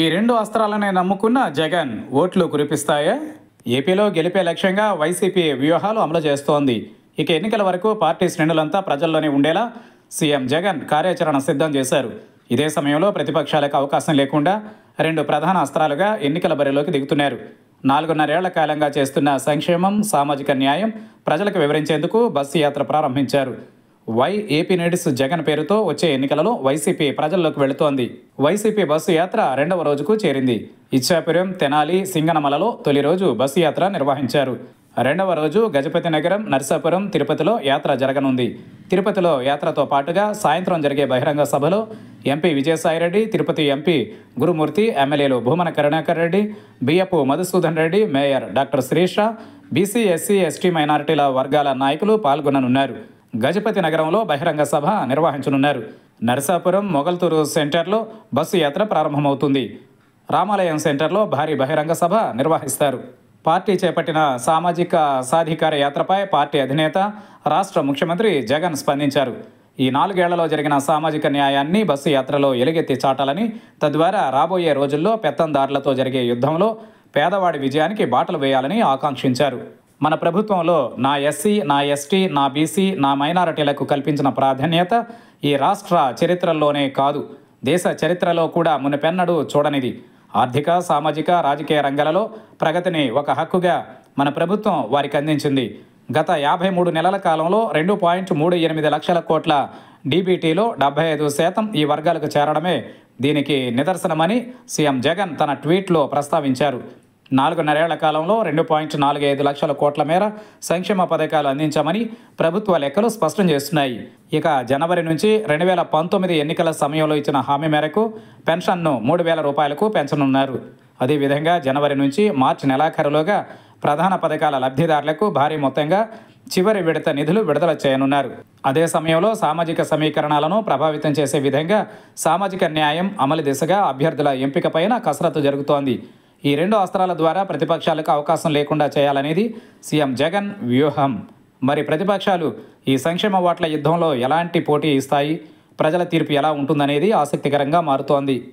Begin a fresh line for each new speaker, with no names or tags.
ఈ రెండు అస్త్రాలనే నమ్ముకున్న జగన్ ఓట్లు కురిపిస్తాయా ఏపీలో గెలిపే లక్ష్యంగా వైసీపీ వ్యూహాలు అమలు చేస్తోంది ఇక ఎన్నికల వరకు పార్టీ శ్రేణులంతా ప్రజల్లోనే ఉండేలా సీఎం జగన్ కార్యాచరణ సిద్ధం చేశారు ఇదే సమయంలో ప్రతిపక్షాలకు అవకాశం లేకుండా రెండు ప్రధాన అస్త్రాలుగా ఎన్నికల బరిలోకి దిగుతున్నారు నాలుగున్నరేళ్ల కాలంగా చేస్తున్న సంక్షేమం సామాజిక న్యాయం ప్రజలకు వివరించేందుకు బస్సు యాత్ర ప్రారంభించారు వై ఏపీ నేడిస్ జగన్ పేరుతో వచ్చే ఎన్నికలలో వైసీపీ ప్రజల్లోకి వెళుతోంది వైసీపీ బస్సు యాత్ర రెండవ రోజుకు చేరింది ఇచ్చాపురం తెనాలి సింగనమలలో తొలి రోజు బస్సు యాత్ర నిర్వహించారు రెండవ రోజు గజపతి నగరం నర్సాపురం తిరుపతిలో యాత్ర జరగనుంది తిరుపతిలో యాత్రతో పాటుగా సాయంత్రం జరిగే బహిరంగ సభలో ఎంపీ విజయసాయిరెడ్డి తిరుపతి ఎంపీ గురుమూర్తి ఎమ్మెల్యేలు Bhumana Karunakar Reddy Biyyapu Madhusudan Reddy mayor doctor Srisha BC SC ST మైనారిటీల వర్గాల నాయకులు పాల్గొననున్నారు గజపతి నగరంలో బహిరంగ సభ నిర్వహించనున్నారు నరసాపురం మొగల్తూరు సెంటర్లో బస్సు యాత్ర ప్రారంభమవుతుంది రామాలయం సెంటర్లో భారీ బహిరంగ సభ నిర్వహిస్తారు పార్టీ చేపట్టిన సామాజిక సాధికార యాత్రపై పార్టీ అధినేత రాష్ట్ర ముఖ్యమంత్రి జగన్ స్పందించారు ఈ నాలుగేళ్లలో జరిగిన సామాజిక న్యాయాన్ని బస్సు యాత్రలో ఎలుగెత్తి చాటాలని తద్వారా రాబోయే రోజుల్లో పెత్తందారులతో జరిగే యుద్ధంలో పేదవాడి విజయానికి బాటలు వేయాలని ఆకాంక్షించారు మన ప్రభుత్వంలో నా ఎస్సీ నా ఎస్టీ నా బీసీ నా మైనారిటీలకు కల్పించిన ప్రాధాన్యత ఈ రాష్ట్ర చరిత్రలోనే కాదు దేశ చరిత్రలో కూడా మునిపెన్నడూ చూడనిది ఆర్థిక సామాజిక రాజకీయ రంగాలలో ప్రగతిని ఒక హక్కుగా మన ప్రభుత్వం వారికి అందించింది గత యాభై మూడు నెలల కాలంలో రెండు పాయింట్ మూడు ఎనిమిది లక్షల కోట్ల డీబీటీలో డెబ్బై ఐదు శాతం ఈ వర్గాలకు చేరడమే దీనికి నిదర్శనమని సీఎం జగన్ తన ట్వీట్లో ప్రస్తావించారు నాలుగున్నరేళ్ల కాలంలో రెండు పాయింట్ నాలుగు ఐదు లక్షల కోట్ల మేర సంక్షేమ పథకాలు అందించామని ప్రభుత్వ లెక్కలు స్పష్టం చేస్తున్నాయి ఇక జనవరి నుంచి రెండు వేల పంతొమ్మిది ఎన్నికల సమయంలో ఇచ్చిన హామీ మేరకు పెన్షన్ను మూడు వేల రూపాయలకు పెంచనున్నారు అదేవిధంగా జనవరి నుంచి మార్చి నెలాఖరులోగా ప్రధాన పథకాల లబ్ధిదారులకు భారీ మొత్తంగా చివరి విడత నిధులు విడుదల చేయనున్నారు అదే సమయంలో సామాజిక సమీకరణాలను ప్రభావితం చేసే విధంగా సామాజిక న్యాయం అమలు దిశగా అభ్యర్థుల ఎంపికపైన కసరత్తు జరుగుతోంది ఈ రెండు అస్త్రాల ద్వారా ప్రతిపక్షాలకు అవకాశం లేకుండా చేయాలనేది సీఎం జగన్ వ్యూహం మరి ప్రతిపక్షాలు ఈ సంక్షేమ ఓట్ల యుద్ధంలో ఎలాంటి పోటీ ఇస్తాయి ప్రజల తీర్పు ఎలా ఉంటుందనేది ఆసక్తికరంగా మారుతోంది